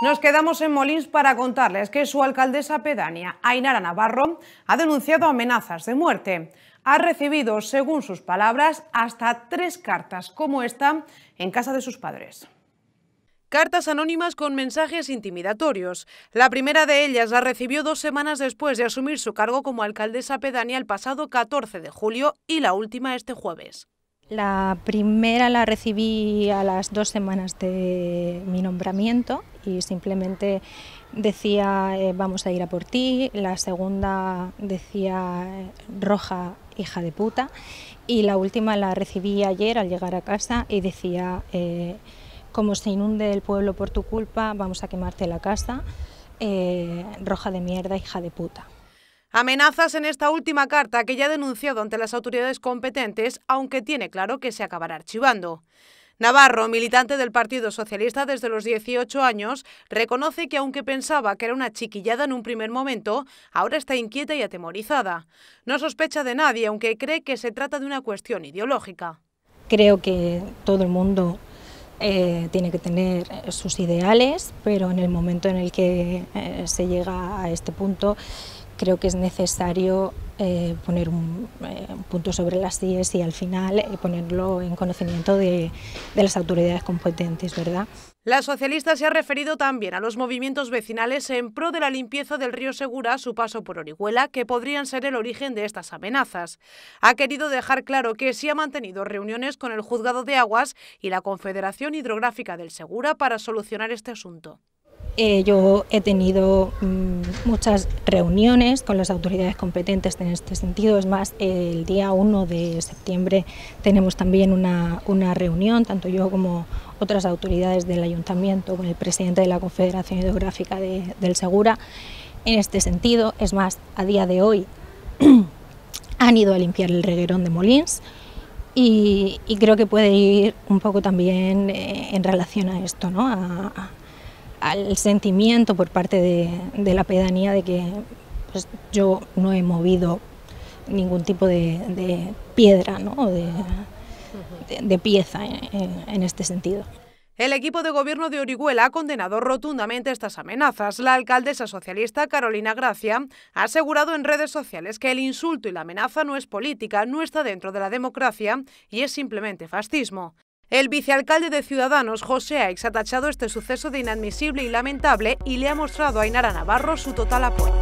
Nos quedamos en Molins para contarles que su alcaldesa Pedania Ainara Navarro, ha denunciado amenazas de muerte. Ha recibido, según sus palabras, hasta tres cartas como esta en casa de sus padres. Cartas anónimas con mensajes intimidatorios. La primera de ellas la recibió dos semanas después de asumir su cargo como alcaldesa Pedania el pasado 14 de julio y la última este jueves. La primera la recibí a las dos semanas de mi nombramiento y simplemente decía eh, vamos a ir a por ti, la segunda decía eh, roja hija de puta y la última la recibí ayer al llegar a casa y decía eh, como se inunde el pueblo por tu culpa vamos a quemarte la casa, roja de mierda hija de puta. Amenazas en esta última carta que ya ha denunciado ante las autoridades competentes, aunque tiene claro que se acabará archivando. Navarro, militante del Partido Socialista desde los 18 años, reconoce que aunque pensaba que era una chiquillada en un primer momento, ahora está inquieta y atemorizada. No sospecha de nadie, aunque cree que se trata de una cuestión ideológica. Creo que todo el mundo eh, tiene que tener eh, sus ideales, pero en el momento en el que eh, se llega a este punto, creo que es necesario eh, poner eh, un, punto sobre las 10 y al final eh, ponerlo en conocimiento de, las autoridades competentes, ¿verdad? La socialista se ha referido también a los movimientos vecinales en pro de la limpieza del río Segura su paso por Orihuela, que podrían ser el origen de estas amenazas. Ha querido dejar claro que sí ha mantenido reuniones con el Juzgado de Aguas y la Confederación Hidrográfica del Segura para solucionar este asunto. Eh, yo he tenido mm, muchas reuniones con las autoridades competentes en este sentido. Es más, el día 1 de septiembre tenemos también una, reunión, tanto yo como otras autoridades del ayuntamiento, con el presidente de la Confederación Hidrográfica del Segura. En este sentido, es más, a día de hoy han ido a limpiar el reguerón de Molins. Y, creo que puede ir un poco también eh, en relación a esto, ¿no? al sentimiento por parte de, la pedanía de que pues, yo no he movido ningún tipo de, piedra, ¿no? de, pieza en este sentido. El equipo de gobierno de Orihuela ha condenado rotundamente estas amenazas. La alcaldesa socialista Carolina Gracia ha asegurado en redes sociales que el insulto y la amenaza no es política, no está dentro de la democracia y es simplemente fascismo. El vicealcalde de Ciudadanos, José Aix, ha tachado este suceso de inadmisible y lamentable y le ha mostrado a Inara Navarro su total apoyo.